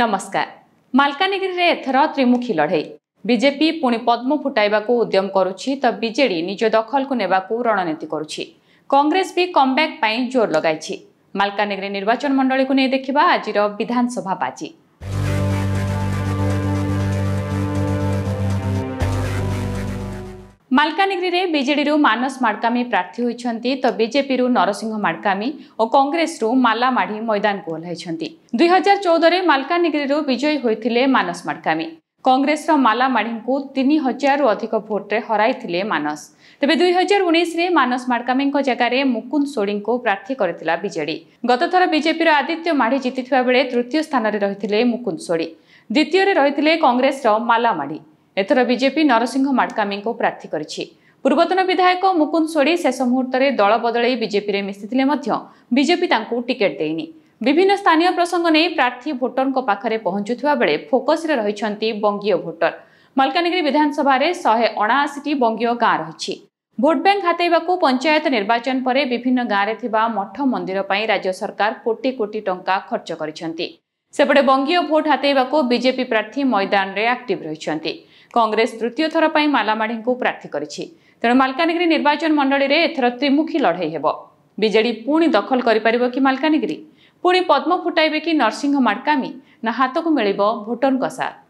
ନମସ୍କାର ମାଲକାନଗିରିରେ ଏଥର ତ୍ରିମୁଖୀ ଲଢ଼େଇ ବିଜେପି ପୁଣି ପଦ୍ମ ଫୁଟାଇବାକୁ ଉଦ୍ୟମ କରୁଛି ତ ବିଜେଡି ନିଜ ଦଖଲକୁ ନେବାକୁ ରଣନୀତି କରୁଛି କଂଗ୍ରେସ ବି କମ୍ବ୍ୟାକ୍ ପାଇଁ ଜୋର ଲଗାଇଛି ମାଲକାନଗିରି ନିର୍ବାଚନ ମଣ୍ଡଳୀକୁ ନେଇ ଦେଖିବା ଆଜିର ବିଧାନସଭା ବାଜି ମାଲକାନଗିରିରେ ବିଜେଡ଼ିରୁ ମାନସ ମାଡ଼କାମୀ ପ୍ରାର୍ଥୀ ହୋଇଛନ୍ତି ତ ବିଜେପିରୁ ନରସିଂହ ମାଡ଼କାମୀ ଓ କଂଗ୍ରେସରୁ ମାଲା ମାଢ଼ି ମଇଦାନକୁ ଓହ୍ଲାଇଛନ୍ତି ଦୁଇ ହଜାର ଚଉଦରେ ମାଲକାନଗିରିରୁ ବିଜୟୀ ହୋଇଥିଲେ ମାନସ ମାଡ଼କାମୀ କଂଗ୍ରେସର ମାଲା ମାଢ଼ୀଙ୍କୁ ତିନି ହଜାରରୁ ଅଧିକ ଭୋଟ୍ରେ ହରାଇଥିଲେ ମାନସ ତେବେ ଦୁଇ ହଜାର ଉଣେଇଶରେ ମାନସ ମାଡ଼କାମୀଙ୍କ ଜାଗାରେ ମୁକୁନ୍ଦ ସୋଡ଼ିଙ୍କୁ ପ୍ରାର୍ଥୀ କରିଥିଲା ବିଜେଡି ଗତଥର ବିଜେପିର ଆଦିତ୍ୟ ମାଢ଼ୀ ଜିତିଥିବା ବେଳେ ତୃତୀୟ ସ୍ଥାନରେ ରହିଥିଲେ ମୁକୁନ୍ଦ ସୋଡ଼ି ଦ୍ୱିତୀୟରେ ରହିଥିଲେ କଂଗ୍ରେସର ମାଲା ମାଢ଼ୀ ଏଥର ବିଜେପି ନରସିଂହ ମାଡକାମୀଙ୍କୁ ପ୍ରାର୍ଥୀ କରିଛି ପୂର୍ବତନ ବିଧାୟକ ମୁକୁନ୍ଦ ସୋଢ଼ି ଶେଷ ମୁହୂର୍ତ୍ତରେ ଦଳ ବଦଳେଇ ବିଜେପିରେ ମିଶିଥିଲେ ମଧ୍ୟ ବିଜେପି ତାଙ୍କୁ ଟିକେଟ୍ ଦେଇନି ବିଭିନ୍ନ ସ୍ଥାନୀୟ ପ୍ରସଙ୍ଗ ନେଇ ପ୍ରାର୍ଥୀ ଭୋଟରଙ୍କ ପାଖରେ ପହଞ୍ଚୁଥିବା ବେଳେ ଫୋକସ୍ରେ ରହିଛନ୍ତି ବଙ୍ଗୀୟ ଭୋଟର ମାଲକାନଗିରି ବିଧାନସଭାରେ ଶହେ ଅଣାଅଶୀଟି ବଙ୍ଗୀୟ ଗାଁ ରହିଛି ଭୋଟ ବ୍ୟାଙ୍କ ହାତେଇବାକୁ ପଞ୍ଚାୟତ ନିର୍ବାଚନ ପରେ ବିଭିନ୍ନ ଗାଁରେ ଥିବା ମଠ ମନ୍ଦିର ପାଇଁ ରାଜ୍ୟ ସରକାର କୋଟି କୋଟି ଟଙ୍କା ଖର୍ଚ୍ଚ କରିଛନ୍ତି ସେପଟେ ବଙ୍ଗୀୟ ଭୋଟ୍ ହାତେଇବାକୁ ବିଜେପି ପ୍ରାର୍ଥୀ ମଇଦାନରେ ଆକ୍ଟିଭ୍ ରହିଛନ୍ତି କଂଗ୍ରେସ ତୃତୀୟ ଥର ପାଇଁ ମାଲାମାଢ଼ିଙ୍କୁ ପ୍ରାର୍ଥୀ କରିଛି ତେଣୁ ମାଲକାନଗିରି ନିର୍ବାଚନ ମଣ୍ଡଳୀରେ ଏଥର ତ୍ରିମୁଖୀ ଲଢ଼େଇ ହେବ ବିଜେଡି ପୁଣି ଦଖଲ କରିପାରିବ କି ମାଲକାନଗିରି ପୁଣି ପଦ୍ମ ଫୁଟାଇବେ କି ନରସିଂହ ମାଡ଼କାମୀ ନା ହାତକୁ ମିଳିବ ଭୋଟରଙ୍କ ସାଥ